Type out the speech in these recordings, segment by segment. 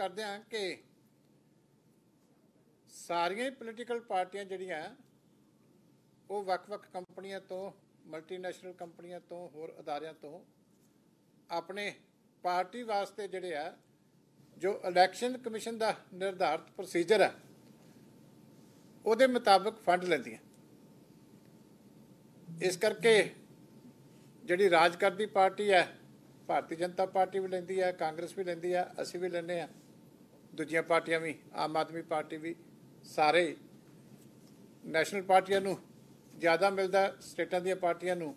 ਕਰਦੇ ਹਾਂ ਕਿ ਸਾਰੀਆਂ ਹੀ ਪੋਲੀਟੀਕਲ ਪਾਰਟੀਆਂ ਜਿਹੜੀਆਂ ਉਹ ਵੱਖ-ਵੱਖ ਕੰਪਨੀਆਂ ਤੋਂ ਮਲਟੀਨੈਸ਼ਨਲ ਕੰਪਨੀਆਂ ਤੋਂ ਹੋਰ ਅਦਾਰਿਆਂ ਤੋਂ ਆਪਣੇ ਪਾਰਟੀ ਵਾਸਤੇ ਜਿਹੜੇ ਆ ਜੋ ਇਲੈਕਸ਼ਨ ਕਮਿਸ਼ਨ ਦਾ ਨਿਰਧਾਰਿਤ ਪ੍ਰੋਸੀਜਰ ਹੈ ਉਹਦੇ ਮੁਤਾਬਕ ਫੰਡ ਲੈਂਦੀਆਂ ਇਸ ਕਰਕੇ ਜਿਹੜੀ ਰਾਜ ਕਰਦੀ ਪਾਰਟੀ ਹੈ ਭਾਰਤੀ ਜਨਤਾ ਪਾਰਟੀ ਵੀ ਲੈਂਦੀ ਹੈ ਕਾਂਗਰਸ ਵੀ ਲੈਂਦੀ ਹੈ ਅਸੀਂ ਵੀ ਲੈਂਦੇ ਆ ਦੂਜੀਆਂ ਪਾਰਟੀਆਂ ਵੀ ਆਮ ਆਦਮੀ ਪਾਰਟੀ ਵੀ ਸਾਰੇ ਨੈਸ਼ਨਲ ਪਾਰਟੀਆਂ ਨੂੰ ਜ਼ਿਆਦਾ ਮਿਲਦਾ ਸਟੇਟਾਂ ਦੀਆਂ ਪਾਰਟੀਆਂ ਨੂੰ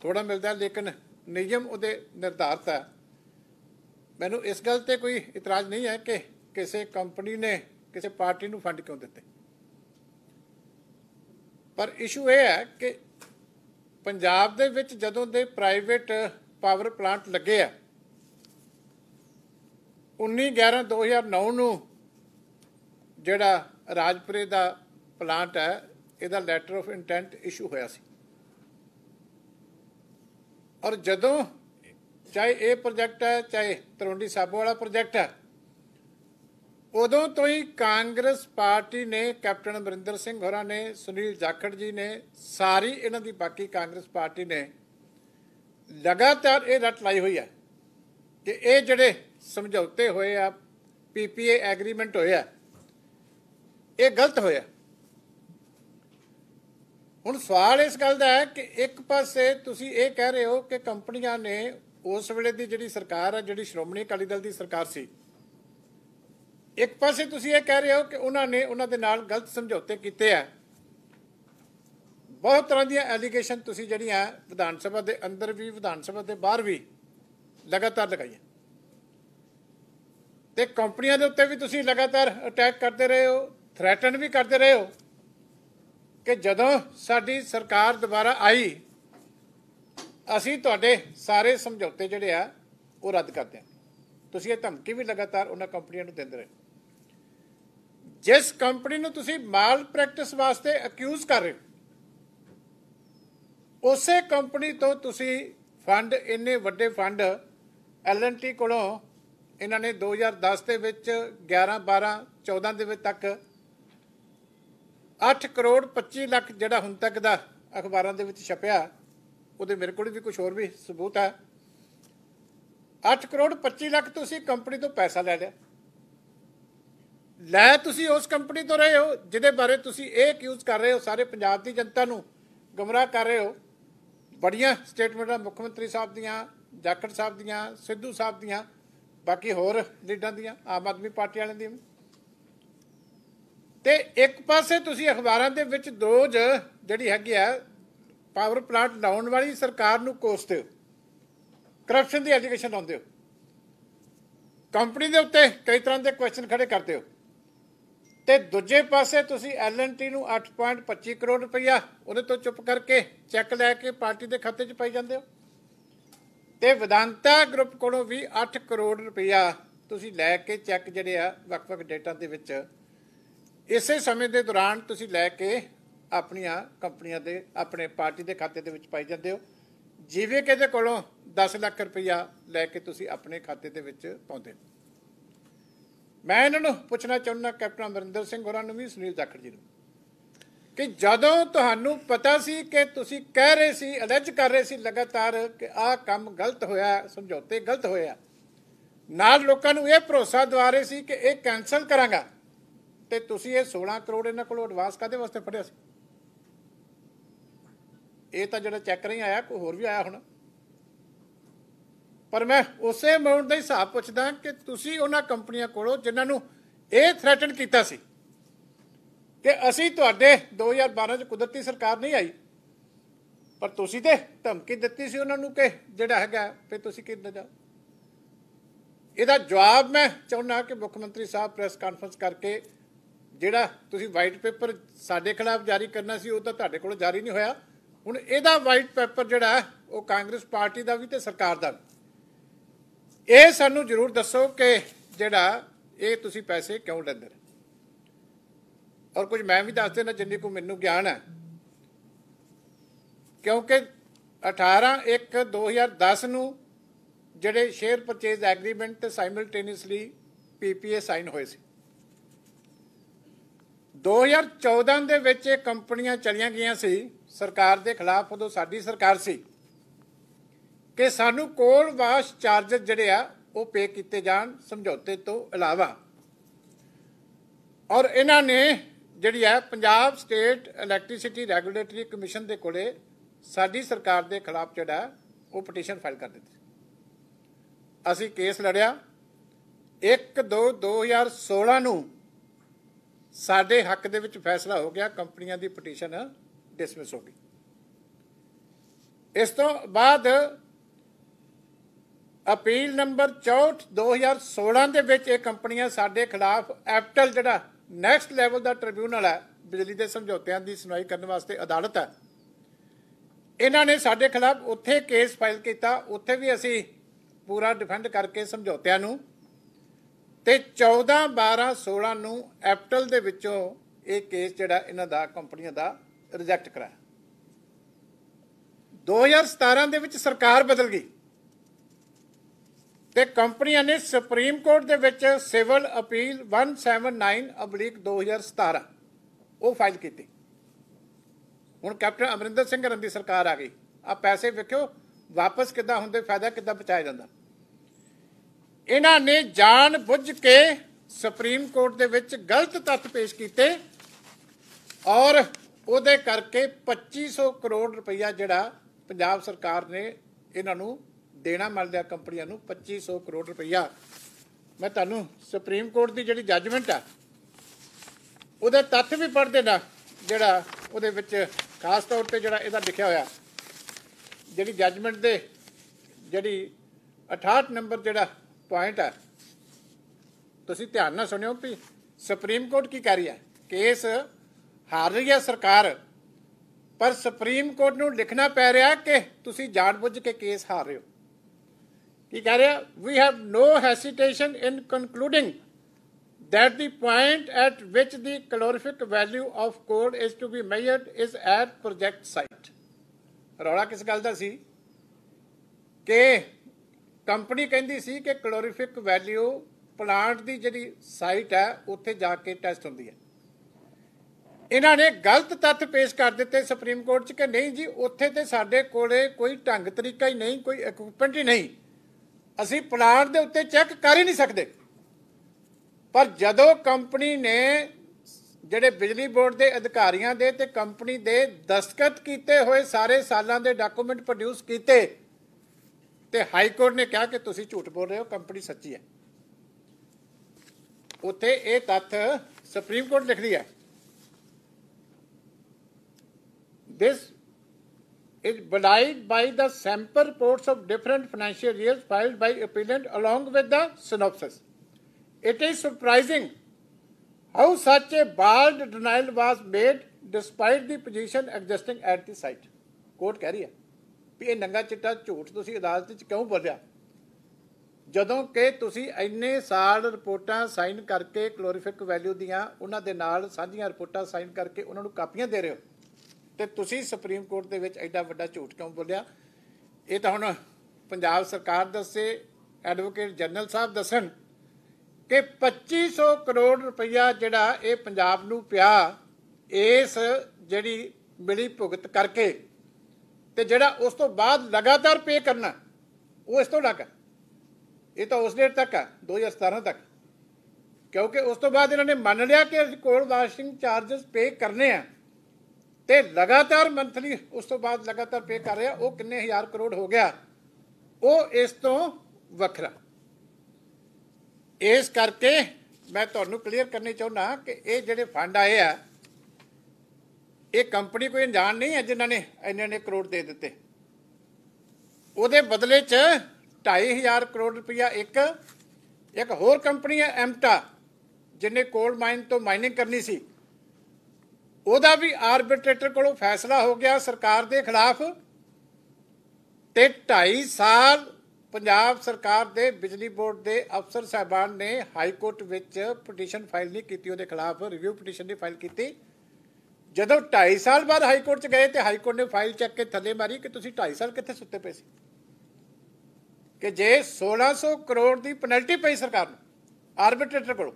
ਥੋੜਾ ਮਿਲਦਾ ਲੇਕਿਨ ਨਿਯਮ ਉਹਦੇ ਨਿਰਧਾਰਤ ਹੈ ਮੈਨੂੰ ਇਸ ਗੱਲ ਤੇ ਕੋਈ ਇਤਰਾਜ਼ ਨਹੀਂ ਹੈ ਕਿ ਕਿਸੇ ਕੰਪਨੀ ਨੇ ਕਿਸੇ ਪਾਰਟੀ ਨੂੰ ਫੰਡ ਕਿਉਂ ਦਿੱਤੇ ਪਰ ਇਸ਼ੂ ਇਹ ਹੈ ਕਿ ਪੰਜਾਬ ਦੇ ਵਿੱਚ ਜਦੋਂ ਦੇ ਪ੍ਰਾਈਵੇਟ ਪਾਵਰ ਪਲਾਂਟ ਲੱਗੇ ਆ 19/11/2009 ਨੂੰ ਜਿਹੜਾ ਰਾਜਪੁਰੇ ਦਾ ਪਲਾਂਟ ਹੈ ਇਹਦਾ ਲੈਟਰ ਆਫ ਇੰਟੈਂਟ ਇਸ਼ੂ ਹੋਇਆ ਸੀ ਔਰ ਜਦੋਂ ਚਾਹੇ ਇਹ ਪ੍ਰੋਜੈਕਟ ਹੈ ਚਾਹੇ ਤਰੁੰਡੀ ਸਾਬੋ ਵਾਲਾ ਪ੍ਰੋਜੈਕਟ ਹੈ ਉਦੋਂ ਤੋਂ ਹੀ ਕਾਂਗਰਸ ਪਾਰਟੀ ਨੇ ਕੈਪਟਨ ਅਮਰਿੰਦਰ ਸਿੰਘ ਹੋਰਾਂ ਨੇ ਸੁਨੀਲ ਜਾਖੜ ਜੀ ਨੇ ਸਾਰੀ ਇਹਨਾਂ ਦੀ ਬਾਕੀ ਕਾਂਗਰਸ ਪਾਰਟੀ ਨੇ ਲਗਾਤਾਰ ਇਹ ਰਟ ਲਾਈ ਹੋਈ ਹੈ ਕਿ ਇਹ ਜਿਹੜੇ ਸਮਝੌਤੇ ਹੋਏ ਆ ਪੀਪੀਏ ਐਗਰੀਮੈਂਟ ਹੋਇਆ ਇਹ ਗਲਤ ਹੋਇਆ ਹੁਣ ਸਵਾਲ ਇਸ ਗੱਲ ਦਾ ਹੈ ਕਿ ਇੱਕ ਪਾਸੇ ਤੁਸੀਂ ਇਹ ਕਹਿ ਰਹੇ ਹੋ ਕਿ ਕੰਪਨੀਆਂ ਨੇ ਉਸ ਵੇਲੇ ਦੀ ਜਿਹੜੀ ਸਰਕਾਰ ਹੈ ਜਿਹੜੀ ਸ਼੍ਰੋਮਣੀ ਅਕਾਲੀ ਦਲ ਦੀ ਸਰਕਾਰ ਸੀ ਇੱਕ ਪਾਸੇ ਤੁਸੀਂ ਇਹ ਕਹਿ ਰਹੇ ਹੋ ਕਿ ਉਹਨਾਂ ਨੇ ਉਹਨਾਂ ਦੇ ਨਾਲ ਗਲਤ ਸਮਝੌਤੇ ਕੀਤੇ ਆ ਬਹੁਤ ਤਰ੍ਹਾਂ ਦੀਆਂ ਐਲੀਗੇਸ਼ਨ ਤੁਸੀਂ ਜਿਹੜੀਆਂ ਵਿਧਾਨ ਸਭਾ ਦੇ ਅੰਦਰ ਵੀ ਵਿਧਾਨ ਸਭਾ ਦੇ ਬਾਹਰ ਵੀ ਲਗਾਤਾਰ ਲਗਾਈਆਂ ਤੇ ਕੰਪਨੀਆਂ ਦੇ ਉੱਤੇ ਵੀ ਤੁਸੀਂ ਲਗਾਤਾਰ ਅਟੈਕ ਕਰਦੇ ਰਹੇ ਹੋ ਥ੍ਰੈਟਨ ਵੀ ਕਰਦੇ ਰਹੇ ਹੋ ਕਿ ਜਦੋਂ ਸਾਡੀ ਸਰਕਾਰ ਦੁਬਾਰਾ ਆਈ ਅਸੀਂ ਤੁਹਾਡੇ ਸਾਰੇ ਸਮਝੌਤੇ ਜਿਹੜੇ ਆ ਉਹ ਰੱਦ ਕਰਦੇ ਹਾਂ ਤੁਸੀਂ ਇਹ ਧਮਕੀ ਵੀ ਲਗਾਤਾਰ ਉਹਨਾਂ ਕੰਪਨੀਆਂ ਨੂੰ ਦਿੰਦੇ ਰਹੇ ਜਿਸ ਕੰਪਨੀ ਨੂੰ ਤੁਸੀਂ ਮਾਲ ਪ੍ਰੈਕਟਿਸ ਵਾਸਤੇ ਅਕਿਊਜ਼ ਕਰ ਰਹੇ ਉਸੇ ਕੰਪਨੀ ਤੋਂ ਤੁਸੀਂ ਫੰਡ ਇੰਨੇ ਵੱਡੇ ਫੰਡ ਐਲਐਨਟੀ ਕੋਲੋਂ ਇਹਨਾਂ ਨੇ 2010 ਦੇ ਵਿੱਚ 11 12 14 ਦੇ ਵਿੱਚ ਤੱਕ 8 ਕਰੋੜ 25 ਲੱਖ ਜਿਹੜਾ ਹੁਣ ਤੱਕ ਦਾ ਅਖਬਾਰਾਂ ਦੇ ਵਿੱਚ ਛਪਿਆ ਉਹਦੇ ਮੇਰੇ ਕੋਲ ਵੀ ਕੁਝ ਹੋਰ ਵੀ ਸਬੂਤ ਹੈ 8 ਕਰੋੜ 25 ਲੱਖ ਤੁਸੀਂ ਕੰਪਨੀ ਤੋਂ ਪੈਸਾ ਲੈ ਲਿਆ ਲੈ ਤੁਸੀਂ ਉਸ ਕੰਪਨੀ ਤੋਂ ਰਹੇ ਹੋ ਜਿਹਦੇ ਬਾਰੇ ਤੁਸੀਂ ਇਹ ਅਕਿਊਜ਼ ਕਰ ਰਹੇ ਹੋ ਸਾਰੇ ਪੰਜਾਬ ਦੀ ਜਨਤਾ ਨੂੰ ਗਮਰਾਹ ਕਰ ਰਹੇ ਹੋ ਬੜੀਆਂ ਸਟੇਟਮੈਂਟਾਂ ਮੁੱਖ ਮੰਤਰੀ ਸਾਹਿਬ ਦੀਆਂ ਜਾਖੜ ਸਾਹਿਬ ਦੀਆਂ ਸਿੱਧੂ ਸਾਹਿਬ ਦੀਆਂ ਬਾਕੀ ਹੋਰ ਲੀਡਾਂ ਦੀਆਂ ਆਮ ਆਦਮੀ ਪਾਰਟੀ ਵਾਲਿਆਂ ਦੀਆਂ ਤੇ ਇੱਕ ਪਾਸੇ ਤੁਸੀਂ ਅਖਬਾਰਾਂ ਦੇ ਵਿੱਚ ਦੋਜ ਜਿਹੜੀ ਹੈਗੀ ਆ ਪਾਵਰ ਪਲਾਂਟ ਲਾਉਣ ਵਾਲੀ ਸਰਕਾਰ ਨੂੰ ਕੋਸਦੇ ਹੋ ਕਰਪਸ਼ਨ ਦੀ ਐਜੂਕੇਸ਼ਨ ਲਾਉਂਦੇ ਹੋ ਕੰਪਨੀ ਦੇ ਉੱਤੇ ਕਈ ਤਰ੍ਹਾਂ ਦੇ ਕੁਐਸਚਨ ਖੜੇ ਕਰਦੇ ਹੋ ਤੇ ਦੂਜੇ ਪਾਸੇ ਤੁਸੀਂ ਐਲਐਨਟੀ ਨੂੰ 8.25 ਕਰੋੜ ਰੁਪਇਆ ਉਹਦੇ ਤੋਂ ਚੁੱਪ ਕਰਕੇ ਚੈੱਕ ਲੈ ਕੇ ਪਾਰਟੀ ਦੇ ਖਾਤੇ 'ਚ ਪਾਈ ਜਾਂਦੇ ਹੋ ਤੇ ਵਿਦਾਂਤਾ ਗਰੁੱਪ ਕੋਲੋਂ ਵੀ 8 ਕਰੋੜ ਰੁਪਇਆ ਤੁਸੀਂ ਲੈ ਕੇ ਚੈੱਕ ਜਿਹੜੇ ਆ ਵੱਖ-ਵੱਖ ਡੇਟਾ ਦੇ ਵਿੱਚ ਇਸੇ ਸਮੇਂ ਦੇ ਦੌਰਾਨ ਤੁਸੀਂ ਲੈ ਕੇ ਆਪਣੀਆਂ ਕੰਪਨੀਆਂ ਦੇ ਆਪਣੇ ਪਾਰਟੀ ਦੇ ਖਾਤੇ ਦੇ ਵਿੱਚ ਪਾਈ ਜਾਂਦੇ ਹੋ ਜਿਵੇਂ ਕਿ ਦੇ ਕੋਲੋਂ 10 ਲੱਖ ਰੁਪਇਆ ਲੈ ਕੇ ਤੁਸੀਂ ਆਪਣੇ ਖਾਤੇ ਦੇ ਵਿੱਚ ਪਾਉਂਦੇ ਮੈਂ ਇਹਨਾਂ ਨੂੰ ਪੁੱਛਣਾ ਚਾਹੁੰਦਾ ਕੈਪਟਨ ਅਮਰਿੰਦਰ ਸਿੰਘ ਹੋਰਾਂ ਨੂੰ ਵੀ ਸੁਨੀਲ ਜਾਖੜ ਜੀ ਨੂੰ ਕਿ ਜਦੋਂ ਤੁਹਾਨੂੰ ਪਤਾ ਸੀ ਕਿ ਤੁਸੀਂ ਕਹਿ ਰਹੇ ਸੀ ਅਲਰਜ ਕਰ ਰਹੇ ਸੀ ਲਗਾਤਾਰ ਕਿ ਆਹ ਕੰਮ ਗਲਤ ਹੋਇਆ ਸਮਝੌਤੇ ਗਲਤ ਹੋਇਆ ਨਾਲ ਲੋਕਾਂ ਨੂੰ ਇਹ ਭਰੋਸਾ ਦਵਾਰੇ ਰਹੇ ਸੀ ਕਿ ਇਹ ਕੈਨਸਲ ਕਰਾਂਗਾ ਤੇ ਤੁਸੀਂ ਇਹ 16 ਕਰੋੜ ਇਹਨਾਂ ਕੋਲੋਂ ਐਡਵਾਂਸ ਕਾਦੇ ਵਾਸਤੇ ਫੜਿਆ ਸੀ ਇਹ ਤਾਂ ਜਿਹੜਾ ਚੈੱਕ ਨਹੀਂ ਆਇਆ ਕੋਈ ਹੋਰ ਵੀ ਆਇਆ ਹੁਣ ਪਰ ਮੈਂ ਉਸੇ ਅਮਾਉਂਟ ਦਾ ਹਿਸਾਬ ਪੁੱਛਦਾ ਕਿ ਤੁਸੀਂ ਉਹਨਾਂ ਕੰਪਨੀਆਂ ਕੋਲੋਂ ਜਿਨ੍ਹਾਂ ਨੂੰ ਇਹ ਥ੍ਰੈਟਨ ਕੀਤਾ ਸੀ ਤੇ ਅਸੀਂ ਤੁਹਾਡੇ 2012 ਚ ਕੁਦਰਤੀ ਸਰਕਾਰ ਨਹੀਂ ਆਈ ਪਰ ਤੁਸੀਂ ਤੇ ਧਮਕੀ ਦਿੱਤੀ ਸੀ ਉਹਨਾਂ ਨੂੰ ਕਿ ਜਿਹੜਾ ਹੈਗਾ ਫੇ ਤੁਸੀਂ ਕਿੱਦਾਂ ਜਾ ਇਹਦਾ ਜਵਾਬ ਮੈਂ ਚਾਹੁੰਦਾ ਕਿ ਮੁੱਖ ਮੰਤਰੀ ਸਾਹਿਬ ਪ੍ਰੈਸ ਕਾਨਫਰੰਸ ਕਰਕੇ ਜਿਹੜਾ ਤੁਸੀਂ ਵਾਈਟ ਪੇਪਰ ਸਾਡੇ ਖਿਲਾਫ ਜਾਰੀ ਕਰਨਾ ਸੀ ਉਹ ਤਾਂ ਤੁਹਾਡੇ ਕੋਲ ਜਾਰੀ ਨਹੀਂ ਹੋਇਆ ਹੁਣ ਇਹਦਾ ਵਾਈਟ ਪੇਪਰ ਜਿਹੜਾ ਉਹ ਕਾਂਗਰਸ ਪਾਰਟੀ ਦਾ ਵੀ ਤੇ ਸਰਕਾਰ ਦਾ ਇਹ ਸਾਨੂੰ ਜ਼ਰੂਰ ਦੱਸੋ ਕਿ ਜਿਹੜਾ ਇਹ ਤੁਸੀਂ ਪੈਸੇ ਕਿਉਂ ਲੈਂਦੇ ਔਰ ਕੁਝ ਮੈਂ ਵੀ ਦੱਸ ਦੇਣਾ ਜਿੰਨੀ ਕੋ ਮੈਨੂੰ ਗਿਆਨ ਹੈ ਕਿਉਂਕਿ 18 1 2010 ਨੂੰ ਜਿਹੜੇ share purchase agreement simultaneously PPA sign ਹੋਏ ਸੀ 2014 ਦੇ ਵਿੱਚ ਇਹ ਕੰਪਨੀਆਂ ਚਲੀਆਂ ਗਈਆਂ ਸੀ ਸਰਕਾਰ ਦੇ ਖਿਲਾਫ ਉਦੋਂ ਸਾਡੀ ਸਰਕਾਰ ਸੀ ਕਿ ਸਾਨੂੰ ਕੋਲ ਵਾਸ਼ ਚਾਰਜਸ ਜਿਹੜੇ ਆ ਉਹ ਪੇ ਕੀਤੇ ਜਾਣ ਸਮਝੌਤੇ ਤੋਂ ਇਲਾਵਾ ਔਰ ਇਹਨਾਂ ਨੇ ਜਿਹੜੀ ਹੈ Punjab state electricity regulatory commission ਦੇ ਕੋਲੇ ਸਾਡੀ ਸਰਕਾਰ ਦੇ ਖਿਲਾਫ ਜਿਹੜਾ ਉਹ ਪਟੀਸ਼ਨ ਫਾਈਲ ਕਰ ਦਿੱਤੀ ਅਸੀਂ ਕੇਸ ਲੜਿਆ 1 2 2016 ਨੂੰ ਸਾਡੇ ਹੱਕ ਦੇ ਵਿੱਚ ਫੈਸਲਾ ਹੋ ਗਿਆ ਕੰਪਨੀਆਂ ਦੀ ਪਟੀਸ਼ਨ ਡਿਸਮਿਸ ਹੋ ਗਈ ਇਸ ਤੋਂ ਬਾਅਦ ਅਪੀਲ ਨੰਬਰ 64 2016 ਦੇ ਵਿੱਚ ਇਹ ਕੰਪਨੀਆਂ ਸਾਡੇ ਖਿਲਾਫ ਐਪਟਲ ਜਿਹੜਾ ਨੈਕਸਟ ਲੈਵਲ ਦਾ ਟ੍ਰਿਬਿਊਨਲ ਹੈ ਬਿਜਲੀ ਦੇ ਸਮਝੌਤਿਆਂ ਦੀ ਸੁਣਵਾਈ ਕਰਨ ਵਾਸਤੇ ਅਦਾਲਤ ਹੈ ਇਹਨਾਂ ਨੇ ਸਾਡੇ ਖਿਲਾਫ ਉੱਥੇ ਕੇਸ ਫਾਈਲ ਕੀਤਾ ਉੱਥੇ ਵੀ ਅਸੀਂ ਪੂਰਾ ਡਿਫੈਂਡ ਕਰਕੇ ਸਮਝੌਤਿਆਂ ਨੂੰ ਤੇ 14 12 16 ਨੂੰ ਐਪਟਲ ਦੇ ਵਿੱਚੋਂ ਇਹ ਕੇਸ ਜਿਹੜਾ ਇਹਨਾਂ ਦਾ ਕੰਪਨੀਆਂ ਦਾ ਰਿਜੈਕਟ ਕਰਾਇਆ 2017 ਦੇ ਵਿੱਚ ਸਰਕਾਰ ਬਦਲ ਗਈ ਤੇ ਕੰਪਨੀਆਂ ਨੇ ਸੁਪਰੀਮ ਕੋਰਟ ਦੇ ਵਿੱਚ ਸਿਵਲ ਅਪੀਲ 179/2017 ਉਹ ਫਾਈਲ ਕੀਤੀ ਹੁਣ ਕੈਪਟਨ ਅਮਰਿੰਦਰ ਸਿੰਘ ਰੰਦੀ ਸਰਕਾਰ ਆ ਗਈ ਆ ਪੈਸੇ ਵੇਖਿਓ ਵਾਪਸ ਕਿੱਦਾਂ ਹੁੰਦੇ ਫਾਇਦਾ ਕਿੱਦਾਂ ਬਚਾਇਆ ਜਾਂਦਾ ਇਹਨਾਂ ਨੇ ਜਾਣ ਬੁੱਝ ਕੇ ਸੁਪਰੀਮ ਕੋਰਟ ਦੇ ਵਿੱਚ ਗਲਤ ਤੱਥ ਪੇਸ਼ ਕੀਤੇ ਔਰ ਉਹਦੇ ਕਰਕੇ 2500 ਕਰੋੜ ਰੁਪਈਆ ਜਿਹੜਾ ਪੰਜਾਬ ਸਰਕਾਰ ਨੇ ਇਹਨਾਂ ਨੂੰ ਦੇਣਾ ਮਿਲਦਾ ਕੰਪਨੀਆਂ ਨੂੰ 2500 ਕਰੋੜ ਰੁਪਈਆ ਮੈਂ ਤੁਹਾਨੂੰ ਸੁਪਰੀਮ ਕੋਰਟ ਦੀ ਜਿਹੜੀ ਜੱਜਮੈਂਟ ਆ ਉਹਦੇ ਤੱਥ ਵੀ ਪੜ ਦੇਣਾ ਜਿਹੜਾ ਉਹਦੇ ਵਿੱਚ ਖਾਸ ਤੌਰ ਤੇ ਜਿਹੜਾ ਇਹਦਾ ਲਿਖਿਆ ਹੋਇਆ ਜਿਹੜੀ ਜੱਜਮੈਂਟ ਦੇ ਜਿਹੜੀ 68 ਨੰਬਰ ਜਿਹੜਾ ਪੁਆਇੰਟ ਆ ਤੁਸੀਂ ਧਿਆਨ ਨਾਲ ਸੁਣਿਓ ਵੀ ਸੁਪਰੀਮ ਕੋਰਟ ਕੀ ਕਹਿ ਰਹੀ ਹੈ ਕੇਸ ਹਾਰ ਰਹੀ ਹੈ ਸਰਕਾਰ ਪਰ ਸੁਪਰੀਮ ਕੋਰਟ ਨੂੰ ਲਿਖਣਾ ਪੈ ਰਿਹਾ ਕਿ ਤੁਸੀਂ ਜਾਣਬੁੱਝ ਕੇ ਕੇਸ ਹਾਰ ਰਹੇ ਹੋ ਕੀ ਕਹ ਰਿਹਾ we have no hesitation in concluding that the point at which the calorific value of coal is to be measured is at project site ਰੌਲਾ ਕਿਸ ਗੱਲ ਦਾ ਸੀ ਕਿ ਕੰਪਨੀ ਕਹਿੰਦੀ ਸੀ ਕਿ ਕਲੋਰੀਫਿਕ ਵੈਲਿਊ ਪਲਾਂਟ ਦੀ ਜਿਹੜੀ ਸਾਈਟ ਹੈ ਉੱਥੇ ਜਾ ਕੇ ਟੈਸਟ ਹੁੰਦੀ ਹੈ ਇਹਨਾਂ ਨੇ ਗਲਤ ਤੱਥ ਪੇਸ਼ ਕਰ ਦਿੱਤੇ ਸੁਪਰੀਮ ਕੋਰਟ 'ਚ ਕਿ ਨਹੀਂ ਜੀ ਉੱਥੇ ਤੇ ਸਾਡੇ ਕੋਲੇ ਕੋਈ ਢੰਗ ਤਰੀਕਾ ਹੀ ਨਹੀਂ ਕੋਈ ਇਕਵਿਪਮੈਂਟ ਹੀ ਨਹੀਂ ਅਸੀਂ ਪਲਾਂਟ ਦੇ ਉੱਤੇ ਚੈੱਕ ਕਰ ਹੀ ਨਹੀਂ ਸਕਦੇ ਪਰ ਜਦੋਂ ਕੰਪਨੀ ਨੇ ਜਿਹੜੇ ਬਿਜਲੀ ਬੋਰਡ ਦੇ ਅਧਿਕਾਰੀਆਂ ਦੇ ਤੇ ਕੰਪਨੀ ਦੇ ਦਸਤਖਤ ਕੀਤੇ ਹੋਏ ਸਾਰੇ ਸਾਲਾਂ ਦੇ ਡਾਕੂਮੈਂਟ ਪ੍ਰੋਡਿਊਸ ਕੀਤੇ ਤੇ ਹਾਈ ਕੋਰਟ ਨੇ ਕਿਹਾ ਕਿ ਤੁਸੀਂ ਝੂਠ ਬੋਲ ਰਹੇ ਹੋ ਕੰਪਨੀ ਸੱਚੀ ਹੈ ਉੱਥੇ ਇਹ ਤੱਥ ਸੁਪਰੀਮ ਕੋਰਟ ਲਿਖਦੀ ਹੈ ਦਿਸ is belied by the sample reports of different financial years filed by appellant along with the synopsis. It is surprising how such a bald denial was made despite the position existing at the site. Court ਕਹਿ ਰਹੀ ਹੈ ਵੀ ਇਹ ਨੰਗਾ ਚਿੱਟਾ ਝੂਠ ਤੁਸੀਂ ਅਦਾਲਤ ਵਿੱਚ ਕਿਉਂ ਬੋਲਿਆ ਜਦੋਂ ਕਿ ਤੁਸੀਂ ਇੰਨੇ ਸਾਲ ਰਿਪੋਰਟਾਂ ਸਾਈਨ ਕਰਕੇ ਕਲੋਰੀਫਿਕ ਵੈਲਿਊ ਦੀਆਂ ਉਹਨਾਂ ਦੇ ਨਾਲ ਸਾਂਝੀਆਂ ਰਿਪੋਰਟਾਂ ਸਾਈਨ ਕਰਕੇ ਉਹਨਾਂ ਨੂੰ ਕਾਪੀਆਂ ਦੇ ਰਹੇ ਹੋ ਤੇ ਤੁਸੀਂ ਸੁਪਰੀਮ ਕੋਰਟ ਦੇ ਵਿੱਚ ਐਡਾ ਵੱਡਾ ਝੂਠ ਕਿਉਂ ਬੋਲਿਆ ਇਹ ਤਾਂ ਹੁਣ ਪੰਜਾਬ ਸਰਕਾਰ ਦੱਸੇ ਐਡਵੋਕੇਟ ਜਨਰਲ ਸਾਹਿਬ ਦੱਸਣ ਕਿ 2500 ਕਰੋੜ ਰੁਪਇਆ ਜਿਹੜਾ ਇਹ ਪੰਜਾਬ ਨੂੰ ਪਿਆ ਇਸ ਜਿਹੜੀ ਮਿਲੀ ਭੁਗਤ ਕਰਕੇ ਤੇ ਜਿਹੜਾ ਉਸ ਤੋਂ ਬਾਅਦ ਲਗਾਤਾਰ ਪੇ ਕਰਨਾ ਉਹ ਇਸ ਤੋਂ ਲੱਗ ਇਹ ਤਾਂ ਉਸ ਡੇਟ ਤੱਕ ਆ 2017 ਤੱਕ ਕਿਉਂਕਿ ਉਸ ਤੋਂ ਬਾਅਦ ਇਹਨਾਂ ਨੇ ਮੰਨ ਲਿਆ ਕਿ ਕੋਲ ਵਾਸ਼ਿੰਗ ਚਾਰजेस ਪੇ ਕਰਨੇ ਆ ਤੇ ਲਗਾਤਾਰ ਮੰਥਲੀ ਉਸ ਤੋਂ ਬਾਅਦ ਲਗਾਤਾਰ ਪੇ ਕਰ ਰਿਹਾ ਉਹ ਕਿੰਨੇ ਹਜ਼ਾਰ ਕਰੋੜ ਹੋ ਗਿਆ ਉਹ ਇਸ ਤੋਂ ਵੱਖਰਾ ਇਸ ਕਰਕੇ ਮੈਂ ਤੁਹਾਨੂੰ ਕਲੀਅਰ ਕਰਨੀ ਚਾਹੁੰਦਾ ਕਿ ਇਹ ਜਿਹੜੇ ਫੰਡ ਆਏ ਆ ਇਹ ਕੰਪਨੀ ਕੋਈ ਅਣਜਾਣ ਨਹੀਂ ਹੈ ਜਿਨ੍ਹਾਂ ਨੇ ਇੰਨੇ ਨੇ ਕਰੋੜ ਦੇ ਦਿੱਤੇ ਉਹਦੇ ਬਦਲੇ 'ਚ 2500 ਕਰੋੜ ਰੁਪਇਆ ਇੱਕ ਇੱਕ ਹੋਰ ਕੰਪਨੀ ਹੈ ਐਮਟਾ ਜਿਨੇ ਕੋਲ ਮਾਈਨ ਤੋਂ ਮਾਈਨਿੰਗ ਕਰਨੀ ਸੀ ਉਹਦਾ ਵੀ ਆਰਬਿਟਰੇਟਰ ਕੋਲੋਂ ਫੈਸਲਾ ਹੋ ਗਿਆ ਸਰਕਾਰ ਦੇ ਖਿਲਾਫ ਤੇ 2.5 ਸਾਲ ਪੰਜਾਬ ਸਰਕਾਰ ਦੇ ਬਿਜਲੀ ਬੋਰਡ ਦੇ ਅਫਸਰ ਸਹਿਬਾਨ ਨੇ ਹਾਈ ਕੋਰਟ ਵਿੱਚ ਪਟੀਸ਼ਨ ਫਾਈਲ ਨਹੀਂ ਕੀਤੀ ਉਹਦੇ ਖਿਲਾਫ ਰਿਵਿਊ ਪਟੀਸ਼ਨ ਨਹੀਂ ਫਾਈਲ ਕੀਤੀ ਜਦੋਂ 2.5 ਸਾਲ ਬਾਅਦ ਹਾਈ ਕੋਰਟ 'ਚ ਗਏ ਤੇ ਹਾਈ ਕੋਰਟ ਨੇ ਫਾਈਲ ਚੱਕ ਕੇ ਥੱਲੇ ਮਾਰੀ ਕਿ ਤੁਸੀਂ 2.5 ਸਾਲ ਕਿੱਥੇ ਸੁੱਤੇ ਪਏ ਸੀ ਕਿ ਜੇ 1600 ਕਰੋੜ ਦੀ ਪੈਨਲਟੀ ਪਈ ਸਰਕਾਰ ਨੂੰ ਆਰਬਿਟਰੇਟਰ ਕੋਲੋਂ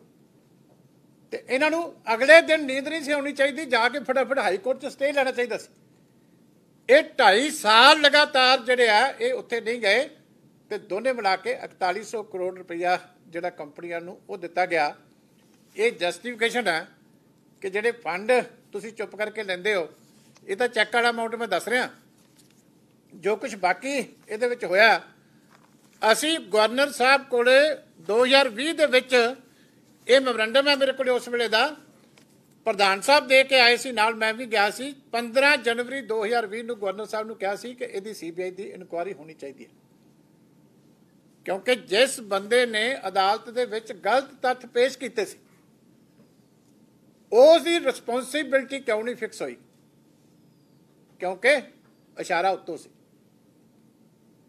ਤੇ ਇਹਨਾਂ ਨੂੰ ਅਗਲੇ ਦਿਨ ਨੀਂਦ ਨਹੀਂ ਸੀ ਆਉਣੀ ਚਾਹੀਦੀ ਜਾ ਕੇ ਫਟਾਫਟ ਹਾਈ ਕੋਰਟ 'ਚ ਸਟੇ ਲੈਣਾ ਚਾਹੀਦਾ ਸੀ ਇਹ 2.5 ਸਾਲ ਲਗਾਤਾਰ ਜਿਹੜੇ ਆ ਇਹ ਉੱਥੇ ਨਹੀਂ ਗਏ ਤੇ ਦੋਨੇ ਬਣਾ ਕੇ 4100 ਕਰੋੜ ਰੁਪਇਆ ਜਿਹੜਾ ਕੰਪਨੀਆਂ ਨੂੰ ਉਹ ਦਿੱਤਾ ਗਿਆ ਇਹ ਜਸਟੀਫਿਕੇਸ਼ਨ ਹੈ ਕਿ ਜਿਹੜੇ ਫੰਡ ਤੁਸੀਂ ਚੁੱਪ ਕਰਕੇ ਲੈਂਦੇ ਹੋ ਇਹ ਤਾਂ ਚੈੱਕ ਵਾਲਾ ਅਮਾਉਂਟ ਮੈਂ ਦੱਸ ਰਿਹਾ ਜੋ ਕੁਝ ਬਾਕੀ ਇਹਦੇ ਵਿੱਚ ਹੋਇਆ ਅਸੀਂ ਗਵਰਨਰ ਸਾਹਿਬ ਕੋਲੇ 2020 ਦੇ ਵਿੱਚ ਇਹ ਮੈਮੋਰੰਡਮ ਹੈ ਮੇਰੇ ਕੋਲ ਉਸ ਵੇਲੇ ਦਾ ਪ੍ਰਧਾਨ ਸਾਹਿਬ ਦੇ ਕੇ ਆਏ ਸੀ ਨਾਲ ਮੈਂ ਵੀ ਗਿਆ ਸੀ 15 ਜਨਵਰੀ 2020 ਨੂੰ ਗਵਰਨਰ ਸਾਹਿਬ ਨੂੰ ਕਿਹਾ ਸੀ ਕਿ ਇਹਦੀ ਸੀਬੀਆਈ ਦੀ ਇਨਕੁਆਇਰੀ ਹੋਣੀ ਚਾਹੀਦੀ ਹੈ ਕਿਉਂਕਿ ਜਿਸ ਬੰਦੇ ਨੇ ਅਦਾਲਤ ਦੇ ਵਿੱਚ ਗਲਤ ਤੱਥ ਪੇਸ਼ ਕੀਤੇ ਸੀ ਉਸ ਦੀ ਰਿਸਪੌਂਸਿਬਿਲਟੀ ਕਿਉਂ ਨਹੀਂ ਫਿਕਸ ਹੋਈ ਕਿਉਂਕਿ ਇਸ਼ਾਰਾ ਉੱਤੋਂ ਸੀ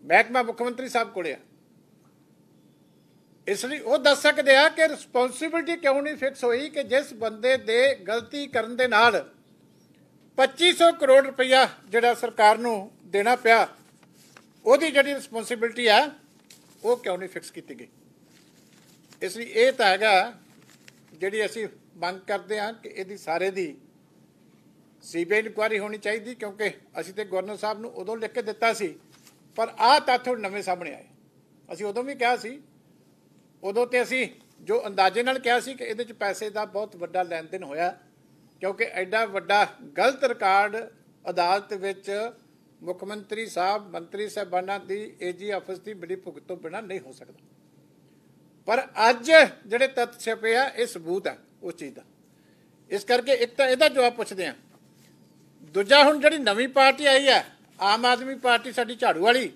ਮਹਿਕਮਾ ਮੁੱਖ ਮੰਤਰੀ ਸਾਹਿਬ ਕੋਲੇ ਆ ਇਸ ਲਈ ਉਹ ਦੱਸ ਸਕਦੇ ਆ ਕਿ ਰਿਸਪੌਂਸਿਬਿਲਟੀ ਕਿਉਂ ਨਹੀਂ ਫਿਕਸ ਹੋਈ ਕਿ ਜਿਸ ਬੰਦੇ ਦੇ ਗਲਤੀ ਕਰਨ ਦੇ ਨਾਲ 2500 ਕਰੋੜ ਰੁਪਇਆ ਜਿਹੜਾ ਸਰਕਾਰ ਨੂੰ ਦੇਣਾ ਪਿਆ ਉਹਦੀ ਜਿਹੜੀ ਰਿਸਪੌਂਸਿਬਿਲਟੀ ਆ ਉਹ ਕਿਉਂ ਨਹੀਂ ਫਿਕਸ ਕੀਤੀ ਗਈ ਇਸ ਲਈ ਇਹ ਤਾਂ ਹੈਗਾ ਜਿਹੜੀ ਅਸੀਂ ਮੰਗ ਕਰਦੇ ਹਾਂ ਕਿ ਇਹਦੀ ਸਾਰੇ ਦੀ ਸੀਬੀਆਈ ਇਨਕੁਆਰੀ ਹੋਣੀ ਚਾਹੀਦੀ ਕਿਉਂਕਿ ਅਸੀਂ ਤੇ ਗਵਰਨਰ ਸਾਹਿਬ ਨੂੰ ਉਦੋਂ ਲਿਖ ਕੇ ਦਿੱਤਾ ਸੀ ਪਰ ਆਹ ਤੱਥ ਨਵੇਂ ਸਾਹਮਣੇ ਆਏ ਅਸੀਂ ਉਦੋਂ ਵੀ ਕਿਹਾ ਸੀ ਉਦੋਂ ਤੇ ਅਸੀਂ ਜੋ ਅੰਦਾਜ਼ੇ ਨਾਲ ਕਿਹਾ ਸੀ ਕਿ ਇਹਦੇ ਚ ਪੈਸੇ ਦਾ ਬਹੁਤ ਵੱਡਾ ਲੈਣ ਦੇਣ ਹੋਇਆ ਕਿਉਂਕਿ ਐਡਾ ਵੱਡਾ ਗਲਤ ਰਿਕਾਰਡ ਅਦਾਲਤ ਵਿੱਚ ਮੁੱਖ ਮੰਤਰੀ ਸਾਹਿਬ ਮੰਤਰੀ ਬਣਾ ਦੀ ਏਜੀ ਆਫਿਸ ਦੀ ਬੜੀ ਭੁਗਤ ਤੋਂ ਬਿਨਾ ਨਹੀਂ ਹੋ ਸਕਦਾ ਪਰ ਅੱਜ ਜਿਹੜੇ ਤੱਤ ਛਪੇ ਆ ਇਹ ਸਬੂਤ ਆ ਉਸ ਚੀਜ਼ ਦਾ ਇਸ ਕਰਕੇ ਇੱਕ ਤਾਂ ਇਹਦਾ ਜਵਾਬ ਪੁੱਛਦੇ ਆ ਦੂਜਾ ਹੁਣ ਜਿਹੜੀ ਨਵੀਂ ਪਾਰਟੀ ਆਈ ਆ ਆਮ ਆਦਮੀ ਪਾਰਟੀ ਸਾਡੀ ਝਾੜੂ ਵਾਲੀ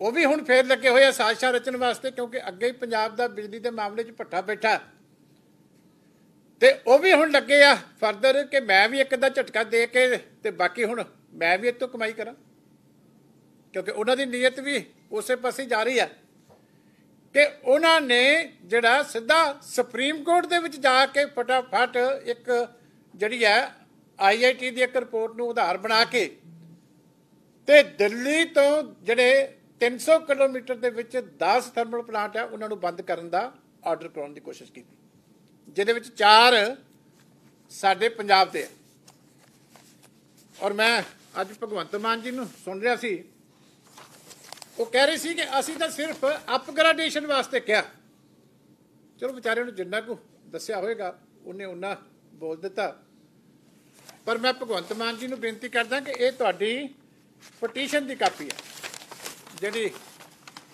ਉਹ ਵੀ ਹੁਣ ਫੇਰ ਲੱਗੇ ਹੋਏ ਆ ਸਾਜ਼ਿਸ਼ਾਂ ਰਚਣ ਵਾਸਤੇ ਕਿਉਂਕਿ ਅੱਗੇ ਹੀ ਪੰਜਾਬ ਦਾ ਬਿਜਲੀ ਦੇ ਮਾਮਲੇ 'ਚ ਭੱਠਾ ਬੈਠਾ ਤੇ ਉਹ ਵੀ ਹੁਣ ਲੱਗੇ ਆ ਫਰਦਰ ਕਿ ਮੈਂ ਵੀ ਇੱਕ ਅੱਧਾ ਝਟਕਾ ਦੇ ਕੇ ਤੇ ਬਾਕੀ ਹੁਣ ਮੈਂ ਵੀ ਇਤੋਂ ਕਮਾਈ ਕਰਾਂ ਕਿਉਂਕਿ ਉਹਨਾਂ ਦੀ ਨੀਅਤ ਵੀ ਉਸੇ ਪਾਸੇ ਜਾ ਰਹੀ ਆ ਕਿ ਉਹਨਾਂ ਨੇ ਜਿਹੜਾ ਸਿੱਧਾ ਸੁਪਰੀਮ ਕੋਰਟ ਦੇ ਵਿੱਚ ਜਾ ਕੇ ਫਟਾਫਟ ਇੱਕ ਜਿਹੜੀ ਹੈ ਆਈਆਈਟੀ ਦੀ ਇੱਕ ਰਿਪੋਰਟ ਨੂੰ ਆਧਾਰ ਬਣਾ ਕੇ ਤੇ ਦਿੱਲੀ ਤੋਂ ਜਿਹੜੇ 300 ਕਿਲੋਮੀਟਰ ਦੇ ਵਿੱਚ 10 ਥਰਮਲ ਪਲਾਂਟ ਆ ਉਹਨਾਂ ਨੂੰ ਬੰਦ ਕਰਨ ਦਾ ਆਰਡਰ ਕਰਾਉਣ ਦੀ ਕੋਸ਼ਿਸ਼ ਕੀਤੀ ਜਿਹਦੇ ਵਿੱਚ 4 ਸਾਡੇ ਪੰਜਾਬ ਦੇ ਆ ਔਰ ਮੈਂ ਅੱਜ ਭਗਵੰਤ ਮਾਨ ਜੀ ਨੂੰ ਸੁਣ ਰਿਹਾ ਸੀ ਉਹ ਕਹਿ ਰਹੇ ਸੀ ਕਿ ਅਸੀਂ ਤਾਂ ਸਿਰਫ ਅਪਗ੍ਰੇਡੇਸ਼ਨ ਵਾਸਤੇ ਕਿਹਾ ਚਲੋ ਵਿਚਾਰਿਆਂ ਨੂੰ ਜਿੰਨਾ ਕੁ ਦੱਸਿਆ ਹੋਵੇਗਾ ਉਹਨੇ ਉਹਨਾਂ ਬੋਲ ਦਿੱਤਾ ਪਰ ਮੈਂ ਭਗਵੰਤ ਮਾਨ ਜੀ ਨੂੰ ਬੇਨਤੀ ਕਰਦਾ ਕਿ ਇਹ ਤੁਹਾਡੀ ਪਟੀਸ਼ਨ ਦੀ ਕਾਪੀ ਹੈ ਜਿਹੜੀ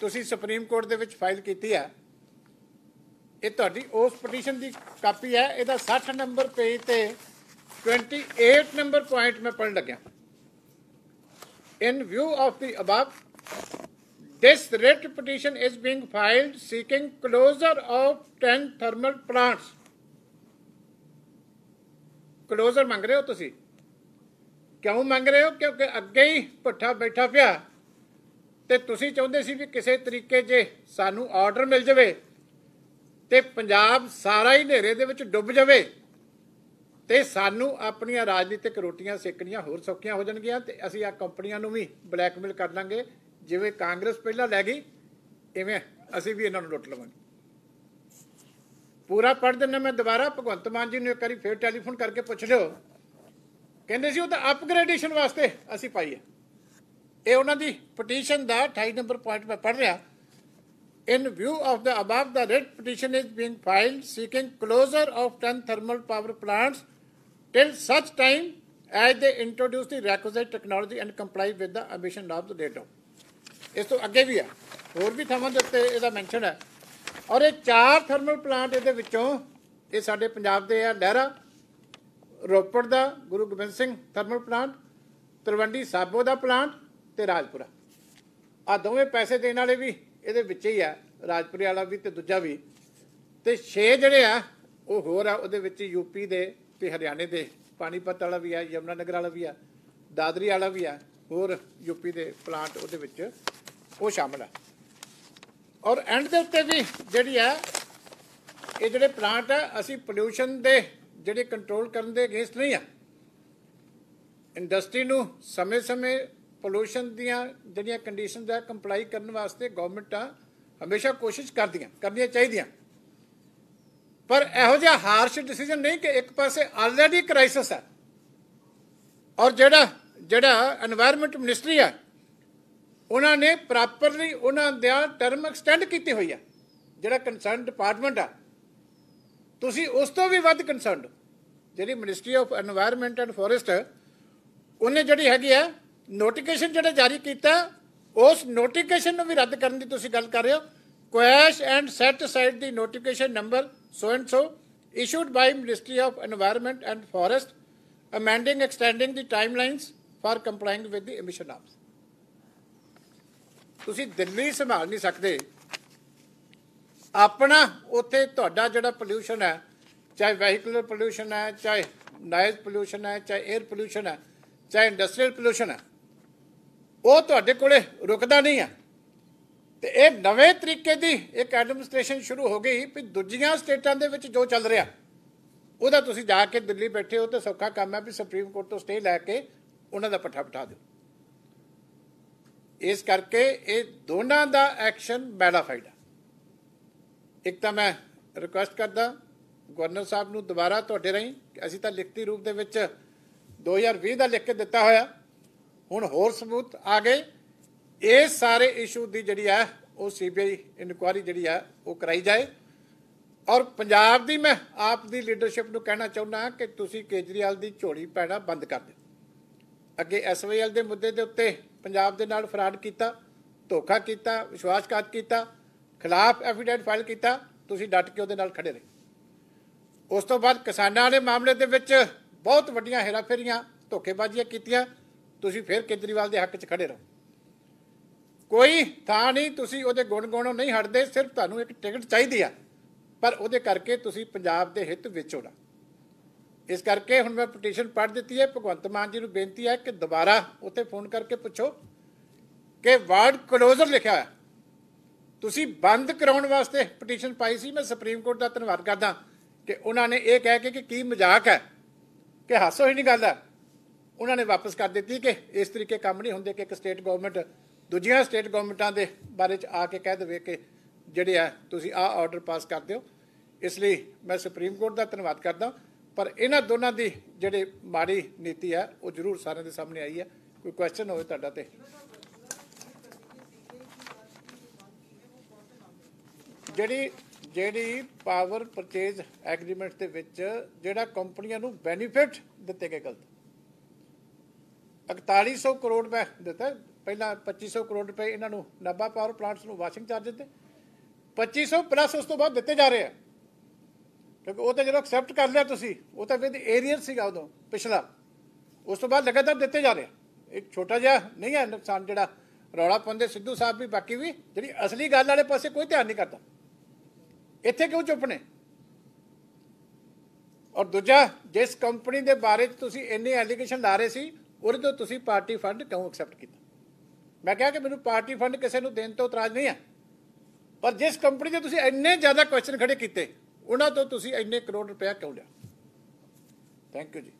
ਤੁਸੀਂ ਸੁਪਰੀਮ ਕੋਰਟ ਦੇ ਵਿੱਚ ਫਾਈਲ ਕੀਤੀ ਹੈ ਇਹ ਤੁਹਾਡੀ ਉਸ ਪਟੀਸ਼ਨ ਦੀ ਕਾਪੀ ਹੈ ਇਹਦਾ 60 ਨੰਬਰ ਪੇਜ ਤੇ 28 ਨੰਬਰ ਪੁਆਇੰਟ ਮੈਂ ਪੜਨ ਲੱਗਿਆ in view of the above this writ petition is being filed seeking closure of 10 thermal plants closure ਮੰਗ ਰਹੇ ਹੋ ਤੁਸੀਂ ਕਿਉਂ ਮੰਗ ਰਹੇ ਹੋ ਕਿਉਂਕਿ ਅੱਗੇ ਹੀ ਪੱਠਾ ਬੈਠਾ ਪਿਆ ਤੇ ਤੁਸੀਂ ਚਾਹੁੰਦੇ ਸੀ ਵੀ ਕਿਸੇ ਤਰੀਕੇ ਜੇ ਸਾਨੂੰ ਆਰਡਰ ਮਿਲ ਜਾਵੇ ਤੇ ਪੰਜਾਬ ਸਾਰਾ ਹੀ ਹਨੇਰੇ ਦੇ ਵਿੱਚ ਡੁੱਬ ਜਾਵੇ ਤੇ ਸਾਨੂੰ ਆਪਣੀਆਂ ਰਾਜਨੀਤਿਕ ਰੋਟੀਆਂ ਸੇਕਣੀਆਂ ਹੋਰ ਸੌਖੀਆਂ ਹੋ ਜਾਣਗੀਆਂ ਤੇ ਅਸੀਂ ਆ ਕੰਪਨੀਆਂ ਨੂੰ ਵੀ ਬਲੈਕਮੇਲ ਕਰ ਲਾਂਗੇ ਜਿਵੇਂ ਕਾਂਗਰਸ ਪਹਿਲਾਂ ਲੈ ਗਈ ਐਵੇਂ ਅਸੀਂ ਵੀ ਇਹਨਾਂ ਨੂੰ ਲੁੱਟ ਲਵਾਂਗੇ ਪੂਰਾ ਪੜ ਦਿੰਨਾ ਮੈਂ ਦੁਬਾਰਾ ਭਗਵੰਤ ਮਾਨ ਜੀ ਨੂੰ ਇੱਕ ਵਾਰੀ ਫੇਰ ਟੈਲੀਫੋਨ ਕਰਕੇ ਪੁੱਛ ਲਿਓ ਕਹਿੰਦੇ ਸੀ ਉਹ ਤਾਂ ਅਪਗ੍ਰੇਡੇਸ਼ਨ ਵਾਸਤੇ ਅਸੀਂ ਪਾਈ ਹੈ ਇਹ ਉਹਨਾਂ ਦੀ ਪਟੀਸ਼ਨ ਦਾ 28 ਨੰਬਰ ਪੁਆਇੰਟ ਮੈਂ ਪੜ ਰਿਹਾ in view of the above the writ petition is been filed seeking closure of 10 thermal power plants till such time as they introduce the requisite technology and comply with the emission of the data ਇਸ ਤੋਂ ਅੱਗੇ ਵੀ ਆ ਹੋਰ ਵੀ ਥਾਵਾਂ ਦੇ ਉੱਤੇ ਇਹਦਾ mention ਹੈ ਔਰ ਇਹ ਚਾਰ ਥਰਮਲ ਪਲਾਂਟ ਇਹਦੇ ਵਿੱਚੋਂ ਇਹ ਸਾਡੇ ਪੰਜਾਬ ਦੇ ਆ ਡਹਿਰਾ ਰੋਪੜ ਦਾ ਗੁਰੂ ਗੋਬਿੰਦ ਸਿੰਘ ਥਰਮਲ ਪਲਾਂਟ ਤਰਵੰਡੀ ਸਾਬੋ ਦਾ ਪਲਾਂਟ ਤੇ ਰਾਜਪੁਰਾ ਆ ਦੋਵੇਂ ਪੈਸੇ ਦੇਣ ਵਾਲੇ ਵੀ ਇਹਦੇ ਵਿੱਚ ਹੀ ਆ ਰਾਜਪੁਰੇ ਵਾਲਾ ਵੀ ਤੇ ਦੂਜਾ ਵੀ ਤੇ 6 ਜਿਹੜੇ ਆ ਉਹ ਹੋਰ ਆ ਉਹਦੇ ਵਿੱਚ ਯੂਪੀ ਦੇ ਤੇ ਹਰਿਆਣੇ ਦੇ ਪਾਣੀਪਤ ਵਾਲਾ ਵੀ ਆ ਯਮਨਾ ਨਗਰ ਵਾਲਾ ਵੀ ਆ ਦਾਦਰੀ ਵਾਲਾ ਵੀ ਆ ਹੋਰ ਯੂਪੀ ਦੇ ਪਲਾਂਟ ਉਹਦੇ ਵਿੱਚ ਉਹ ਸ਼ਾਮਲ ਆ ਔਰ ਐਂਡ ਦੇ ਉੱਤੇ ਵੀ ਜਿਹੜੀ ਆ ਇਹ ਜਿਹੜੇ ਪਲਾਂਟ ਆ ਅਸੀਂ ਪੋਲੂਸ਼ਨ ਦੇ ਜਿਹੜੇ ਕੰਟਰੋਲ ਕਰਨ ਦੇ ਅਗੇਂਸਟ ਨਹੀਂ ਆ ਇੰਡਸਟਰੀ ਨੂੰ ਸਮੇਂ-ਸਮੇਂ ਪੋਲੂਸ਼ਨ ਦੀਆਂ ਜਿਹੜੀਆਂ ਕੰਡੀਸ਼ਨਸ ਆ ਕੰਪਲਾਈ ਕਰਨ ਵਾਸਤੇ ਗਵਰਨਮੈਂਟਾਂ ਹਮੇਸ਼ਾ ਕੋਸ਼ਿਸ਼ ਕਰਦੀਆਂ ਕਰਨੀਆਂ ਚਾਹੀਦੀਆਂ ਪਰ ਇਹੋ ਜਿਹਾ ਹਾਰਸ਼ ਡਿਸੀਜਨ ਨਹੀਂ ਕਿ ਇੱਕ ਪਾਸੇ ਆਲਰੇਡੀ ਕ੍ਰਾਈਸਿਸ ਹੈ ਔਰ ਜਿਹੜਾ ਜਿਹੜਾ এনवायरमेंट ਮਿਨਿਸਟਰੀ ਆ ਉਹਨਾਂ ਨੇ ਪ੍ਰੋਪਰਲੀ ਉਹਨਾਂ ਦਾ ਟਰਮ ਐਕਸਟੈਂਡ ਕੀਤੀ ਹੋਈ ਆ ਜਿਹੜਾ ਕੰਸਰਨ ਡਿਪਾਰਟਮੈਂਟ ਆ ਤੁਸੀਂ ਉਸ ਤੋਂ ਵੀ ਵੱਧ ਕੰਸਰਨਡ ਜਿਹੜੀ ministry of environment and forest ਉਹਨੇ ਜਿਹੜੀ ਹੈਗੀ ਆ ਨੋਟੀਫਿਕੇਸ਼ਨ ਜਿਹੜਾ ਜਾਰੀ ਕੀਤਾ ਉਸ ਨੋਟੀਫਿਕੇਸ਼ਨ ਨੂੰ ਵੀ ਰੱਦ ਕਰਨ ਦੀ ਤੁਸੀਂ ਗੱਲ ਕਰ ਰਹੇ ਹੋ quash and set aside the notification number so and so issued by ministry of environment and forest amending extending the timelines for complying with the emission norms ਤੁਸੀਂ ਦਿੱਲੀ ਸੰਭਾਲ ਨਹੀਂ ਸਕਦੇ ਆਪਣਾ ਉੱਥੇ ਤੁਹਾਡਾ ਜਿਹੜਾ ਪੋਲੂਸ਼ਨ ਹੈ ਚਾਹੇ ਵਹੀਕਲਰ ਪੋਲੂਸ਼ਨ ਹੈ ਚਾਹੇ ਨਾਇਜ਼ ਪੋਲੂਸ਼ਨ ਹੈ ਚਾਹੇ 에ਅਰ ਪੋਲੂਸ਼ਨ ਹੈ ਚਾਹੇ ਇੰਡਸਟਰੀਅਲ ਪੋਲੂਸ਼ਨ ਹੈ ਉਹ ਤੁਹਾਡੇ ਕੋਲੇ ਰੁਕਦਾ ਨਹੀਂ ਆ ਤੇ ਇਹ ਨਵੇਂ ਤਰੀਕੇ ਦੀ ਇੱਕ ਐਡਮਿਨਿਸਟ੍ਰੇਸ਼ਨ ਸ਼ੁਰੂ ਹੋ ਗਈ ਵੀ ਦੂਜੀਆਂ ਸਟੇਟਾਂ ਦੇ ਵਿੱਚ ਜੋ ਚੱਲ ਰਿਹਾ ਉਹਦਾ ਤੁਸੀਂ ਜਾ ਕੇ ਦਿੱਲੀ ਬੈਠੇ ਹੋ ਤਾਂ ਸੌਖਾ ਕੰਮ ਹੈ ਵੀ ਸੁਪਰੀਮ ਕੋਰਟ ਤੋਂ ਸਟੇ ਲੈ ਕੇ ਉਹਨਾਂ ਦਾ ਪੱਠਾ ਪਟਾ ਦਿਓ ਇਸ ਕਰਕੇ ਇਹ ਦੋਨਾਂ ਦਾ ਐਕਸ਼ਨ ਬੈਲਾਫਾਈਡ ਹੈ ਇੱਕ ਤਾਂ ਮੈਂ ਰਿਕੁਐਸਟ ਕਰਦਾ ਗਵਰਨਰ ਸਾਹਿਬ ਨੂੰ ਦੁਬਾਰਾ ਤੁਹਾਡੇ ਰਹੀਂ ਅਸੀਂ ਤਾਂ ਲਿਖਤੀ ਰੂਪ ਦੇ ਵਿੱਚ 2020 ਦਾ ਲਿਖ ਕੇ ਦਿੱਤਾ ਹੋਇਆ ਹੁਣ ਹੋਰ ਸਬੂਤ ਆ ਗਏ ਇਹ ਸਾਰੇ ਇਸ਼ੂ ਦੀ ਜਿਹੜੀ ਹੈ ਉਹ ਸੀਬੀਆਈ ਇਨਕੁਆਰੀ ਜਿਹੜੀ ਹੈ ਉਹ ਕਰਾਈ ਜਾਏ ਔਰ ਪੰਜਾਬ ਦੀ ਮੈਂ ਆਪ ਦੀ ਲੀਡਰਸ਼ਿਪ ਨੂੰ ਕਹਿਣਾ ਚਾਹੁੰਦਾ ਕਿ ਤੁਸੀਂ ਕੇਜਰੀਵਾਲ ਦੀ ਝੋਲੀ ਪੈਣਾ ਬੰਦ ਕਰ ਦਿਓ ਅੱਗੇ ਐਸਵੀਐਲ ਦੇ ਮੁੱਦੇ ਦੇ ਉੱਤੇ ਪੰਜਾਬ ਦੇ ਨਾਲ ਫਰਾਡ ਕੀਤਾ ਧੋਖਾ ਕੀਤਾ ਵਿਸ਼ਵਾਸਘਾਤ ਕੀਤਾ ਖਿਲਾਫ ਐਫੀਡੈਂਟ ਫਾਈਲ ਕੀਤਾ ਤੁਸੀਂ ਡਟ ਕੇ ਉਹਦੇ ਨਾਲ ਖੜੇ ਰਹੇ ਉਸ ਤੋਂ ਬਾਅਦ ਕਿਸਾਨਾਂ ਦੇ ਮਾਮਲੇ ਦੇ ਵਿੱਚ ਬਹੁਤ ਵੱਡੀਆਂ ਹੇਰਾਫੇਰੀਆਂ ਧੋਖੇਬਾਜ਼ੀਆਂ ਕੀਤੀਆਂ ਤੁਸੀਂ ਫਿਰ ਕੇਜਰੀਵਾਲ ਦੇ ਹੱਕ 'ਚ ਖੜੇ ਰਹੋ ਕੋਈ ਥਾਂ ਨਹੀਂ ਤੁਸੀਂ ਉਹਦੇ ਗੁਣ ਗਾਉਣੋਂ ਨਹੀਂ ਹਟਦੇ ਸਿਰਫ ਤੁਹਾਨੂੰ ਇੱਕ ਟਿਕਟ ਚਾਹੀਦੀ ਆ ਪਰ ਉਹਦੇ ਕਰਕੇ ਤੁਸੀਂ ਪੰਜਾਬ ਦੇ ਹਿੱਤ ਵਿੱਚ ਨਾ ਇਸ ਕਰਕੇ ਹੁਣ ਮੈਂ ਪਟੀਸ਼ਨ ਪੜ੍ਹ ਦਿੱਤੀ ਹੈ ਭਗਵੰਤ ਮਾਨ ਜੀ ਨੂੰ ਬੇਨਤੀ ਹੈ ਕਿ ਦੁਬਾਰਾ ਉੱਥੇ ਫੋਨ ਕਰਕੇ ਪੁੱਛੋ ਕਿ ਵਾਰਡ ਕਲੋਜ਼ਰ ਲਿਖਿਆ ਹੋਇਆ ਤੁਸੀਂ ਬੰਦ ਕਰਾਉਣ ਵਾਸਤੇ ਪਟੀਸ਼ਨ ਪਾਈ ਸੀ ਮੈਂ ਸੁਪਰੀਮ ਕੋਰਟ ਦਾ ਧੰਨਵਾਦ ਕਰਦਾ ਕਿ ਉਹਨਾਂ ਨੇ ਇਹ ਕਹਿ ਕੇ ਕਿ ਕੀ ਮਜ਼ਾਕ ਹੈ ਕਿ ਹਾਸੋ ਹੀ ਨਹੀਂ ਗੱਲ ਹੈ ਉਹਨਾਂ ਨੇ ਵਾਪਸ ਕਰ ਦਿੱਤੀ ਕਿ ਇਸ ਤਰੀਕੇ ਕੰਮ ਨਹੀਂ ਹੁੰਦੇ ਕਿ ਇੱਕ ਸਟੇਟ ਗਵਰਨਮੈਂਟ ਦੂਜੀਆਂ ਸਟੇਟ ਗਵਰਨਮੈਂਟਾਂ ਦੇ ਬਾਰੇ ਚ ਆ ਕੇ ਕਹਿ ਦੇਵੇ ਕਿ ਜਿਹੜੇ ਆ ਤੁਸੀਂ ਆ ਆਰਡਰ ਪਾਸ ਕਰ ਦਿਓ ਇਸ ਲਈ ਮੈਂ ਸੁਪਰੀਮ ਕੋਰਟ ਦਾ ਧੰਨਵਾਦ ਕਰਦਾ ਪਰ ਇਹਨਾਂ ਦੋਨਾਂ ਦੀ ਜਿਹੜੇ ਮਾੜੀ ਨੀਤੀ ਆ ਉਹ ਜ਼ਰੂਰ ਸਾਰਿਆਂ ਦੇ ਸਾਹਮਣੇ ਆਈ ਆ ਕੋਈ ਕੁਐਸਚਨ ਹੋਵੇ ਤੁਹਾਡਾ ਤੇ ਜਿਹੜੀ ਜਿਹੜੀ ਪਾਵਰ ਪਰਚੇਜ਼ ਐਗਰੀਮੈਂਟ ਦੇ ਵਿੱਚ ਜਿਹੜਾ ਕੰਪਨੀਆਂ ਨੂੰ ਬੈਨੀਫਿਟ ਦਿੱਤੇ ਗਏ ਗਲਤ 4100 ਕਰੋੜ ਰੁਪਏ ਦਿੱਤਾ ਪਹਿਲਾਂ 2500 ਕਰੋੜ ਰੁਪਏ ਇਹਨਾਂ ਨੂੰ ਨਾਬਾ ਪਾਵਰ ਪਲਾਂਟਸ ਨੂੰ ਵਾਸ਼ਿੰਗ ਚਾਰਜ ਦਿੱਤੇ 2500 ਪਲੱਸ ਉਸ ਤੋਂ ਬਾਅਦ ਦਿੱਤੇ ਜਾ ਰਹੇ ਆ ਕਿਉਂਕਿ ਉਹ ਤਾਂ ਜਦੋਂ ਐਕਸੈਪਟ ਕਰ ਲਿਆ ਤੁਸੀਂ ਉਹ ਤਾਂ ਵਿਦ ਏਰੀਅਰ ਸੀਗਾ ਉਦੋਂ ਪਿਛਲਾ ਉਸ ਤੋਂ ਬਾਅਦ ਲਗਾਤਾਰ ਦਿੱਤੇ ਜਾ ਰਹੇ ਇੱਕ ਛੋਟਾ ਜਿਹਾ ਨਹੀਂ ਹੈ ਨੁਕਸਾਨ ਜਿਹੜਾ ਰੌਲਾ ਪਾਉਂਦੇ ਸਿੱਧੂ ਸਾਹਿਬ ਵੀ ਬਾਕੀ ਵੀ ਜਿਹੜੀ ਅਸਲੀ ਗੱਲ ਵਾਲੇ ਪਾਸੇ ਕੋਈ ਧਿਆਨ ਨਹੀਂ ਕਰਦਾ ਇੱਥੇ ਕਿਉਂ ਚੁੱਪ ਨੇ ਔਰ ਦੂਜਾ ਜਿਸ ਕੰਪਨੀ ਦੇ ਬਾਰੇ ਤੁਸੀਂ ਇੰਨੇ ਐਲੀਗੇਸ਼ਨ ਲਾ ਰਹੇ ਸੀ ਉਹਦੇ ਤੋਂ ਤੁਸੀਂ ਪਾਰਟੀ ਫੰਡ ਕਿਉਂ ਐਕਸੈਪਟ ਕੀਤਾ ਮੈਂ ਕਿਹਾ ਕਿ ਮੈਨੂੰ ਪਾਰਟੀ ਫੰਡ ਕਿਸੇ ਨੂੰ ਦੇਣ ਤੋਂ ਇਤਰਾਜ਼ ਨਹੀਂ ਹੈ ਪਰ ਜਿਸ ਕੰਪਨੀ ਦੇ ਤੁਸੀਂ ਇੰਨੇ ਜ਼ਿਆਦਾ ਕੁਐਸਚਨ ਖੜੇ ਕੀਤੇ ਉਹਨਾਂ ਤੋਂ ਤੁਸੀਂ ਇੰਨੇ ਕਰੋੜ ਰੁਪਏ ਕਿਉਂ ਲਿਆ ਥੈਂਕ ਯੂ ਜੀ